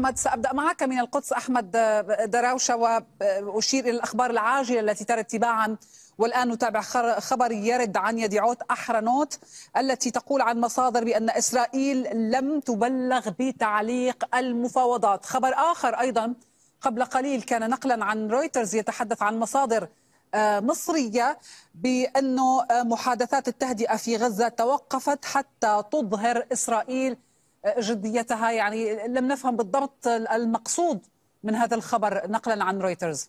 أحمد سأبدأ معك من القدس أحمد دراوشة وأشير إلى الأخبار العاجلة التي ترى اتباعا والآن نتابع خبر يرد عن يديعوت أحرنوت التي تقول عن مصادر بأن إسرائيل لم تبلغ بتعليق المفاوضات خبر آخر أيضا قبل قليل كان نقلا عن رويترز يتحدث عن مصادر آه، مصرية بأن آه، محادثات التهدئة في غزة توقفت حتى تظهر إسرائيل جديتها يعني لم نفهم بالضبط المقصود من هذا الخبر نقلا عن رويترز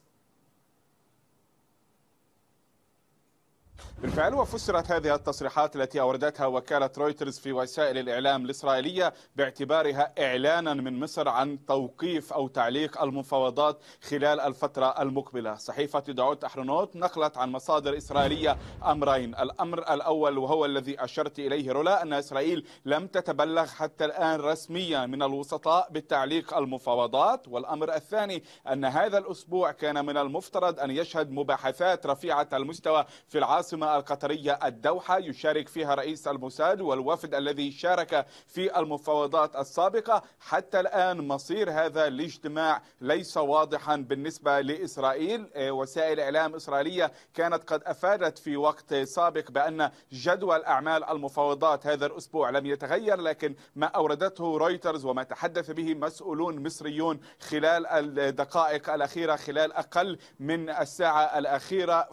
بالفعل وفسرت هذه التصريحات التي أوردتها وكالة رويترز في وسائل الإعلام الإسرائيلية باعتبارها إعلانا من مصر عن توقيف أو تعليق المفاوضات خلال الفترة المقبلة صحيفة دعوت أحرنوت نقلت عن مصادر إسرائيلية أمرين الأمر الأول وهو الذي أشرت إليه رولا أن إسرائيل لم تتبلغ حتى الآن رسميا من الوسطاء بتعليق المفاوضات والأمر الثاني أن هذا الأسبوع كان من المفترض أن يشهد مباحثات رفيعة المستوى في العاصمة القطرية الدوحة يشارك فيها رئيس الموساد والوفد الذي شارك في المفاوضات السابقة حتى الآن مصير هذا الاجتماع ليس واضحا بالنسبة لإسرائيل إيه، وسائل إعلام إسرائيلية كانت قد أفادت في وقت سابق بأن جدول أعمال المفاوضات هذا الأسبوع لم يتغير لكن ما أوردته رويترز وما تحدث به مسؤولون مصريون خلال الدقائق الأخيرة خلال أقل من الساعة الأخيرة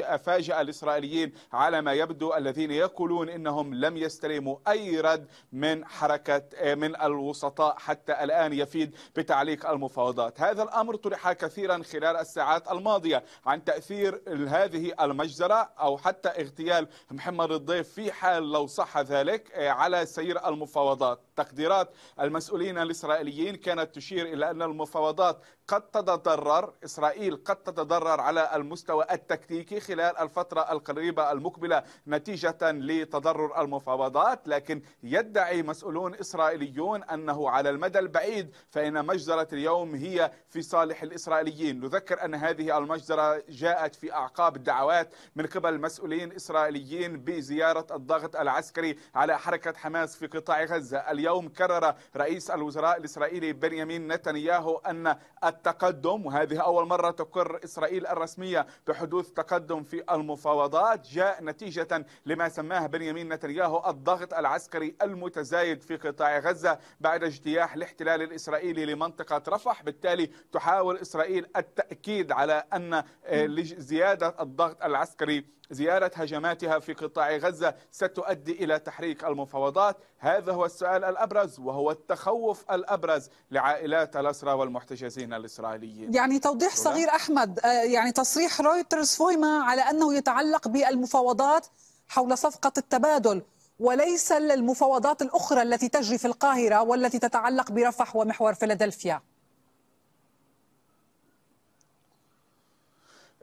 أفاجأ الإسرائيليين السوريين على ما يبدو الذين يقولون انهم لم يستلموا اي رد من حركه آه، من الوسطاء حتى الان يفيد بتعليق المفاوضات، هذا الامر طرح كثيرا خلال الساعات الماضيه عن تاثير هذه المجزره او حتى اغتيال محمد الضيف في حال لو صح ذلك آه، على سير المفاوضات، تقديرات المسؤولين الاسرائيليين كانت تشير الى ان المفاوضات قد تتضرر اسرائيل قد تتضرر على المستوى التكتيكي خلال الفتره القريبه القريبة المقبلة نتيجة لتضرر المفاوضات لكن يدعي مسؤولون إسرائيليون أنه على المدى البعيد فإن مجزرة اليوم هي في صالح الإسرائيليين نذكر أن هذه المجزرة جاءت في أعقاب الدعوات من قبل مسؤولين إسرائيليين بزيارة الضغط العسكري على حركة حماس في قطاع غزة اليوم كرر رئيس الوزراء الإسرائيلي بنيامين نتنياهو أن التقدم وهذه أول مرة تقر إسرائيل الرسمية بحدوث تقدم في المفاوضات قد جاء نتيجة لما سماه بنيامين نتنياهو الضغط العسكري المتزايد في قطاع غزة بعد اجتياح الاحتلال الإسرائيلي لمنطقة رفح بالتالي تحاول إسرائيل التأكيد على أن آه، زيادة الضغط العسكري زيارة هجماتها في قطاع غزة ستؤدي إلى تحريك المفاوضات هذا هو السؤال الأبرز وهو التخوف الأبرز لعائلات الأسرى والمحتجزين الإسرائيليين يعني توضيح صغير أحمد آه، يعني تصريح رويترز فويما على أنه يتعلق بالمفاوضات حول صفقة التبادل وليس المفاوضات الأخرى التي تجري في القاهرة والتي تتعلق برفح ومحور فيلادلفيا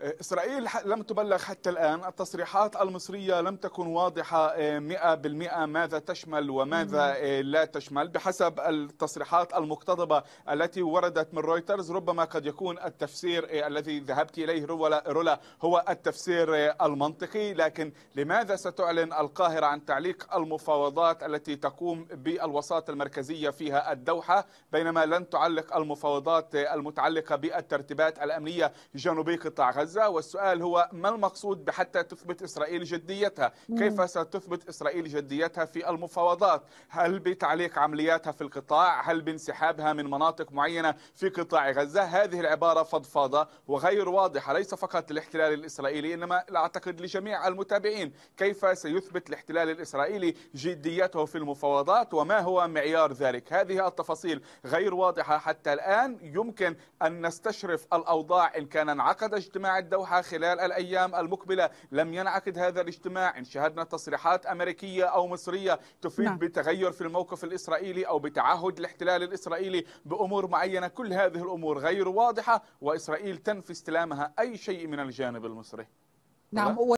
آه، إسرائيل لم تبلغ حتى الآن التصريحات المصرية لم تكن واضحة 100% آه، ماذا تشمل وماذا آه، لا تشمل بحسب التصريحات المقتضبة التي وردت من رويترز ربما قد يكون التفسير الذي ذهبت إليه رولا هو التفسير المنطقي لكن لماذا ستعلن القاهرة عن تعليق المفاوضات التي تقوم بالوساطة المركزية فيها الدوحة بينما لن تعلق المفاوضات المتعلقة بالترتيبات الأمنية جنوبي قطاع غزة غزة والسؤال هو ما المقصود بحتى تثبت إسرائيل جديتها كيف ستثبت إسرائيل جديتها في المفاوضات هل بتعليق عملياتها في القطاع هل بانسحابها من مناطق معينة في قطاع غزة هذه العبارة فضفاضة وغير واضحة ليس فقط للاحتلال الإسرائيلي إنما أعتقد لجميع المتابعين كيف سيثبت الاحتلال الإسرائيلي جديته في المفاوضات وما هو معيار ذلك هذه التفاصيل غير واضحة حتى الآن يمكن أن نستشرف الأوضاع إن كان انعقد اجتماع الدوحة خلال الأيام المقبلة لم ينعقد هذا الاجتماع إن شهدنا تصريحات أمريكية أو مصرية تفيد نعم. بتغير في الموقف الإسرائيلي أو بتعهد الاحتلال الإسرائيلي بأمور معينة كل هذه الأمور غير واضحة وإسرائيل تنفي استلامها أي شيء من الجانب المصري نعم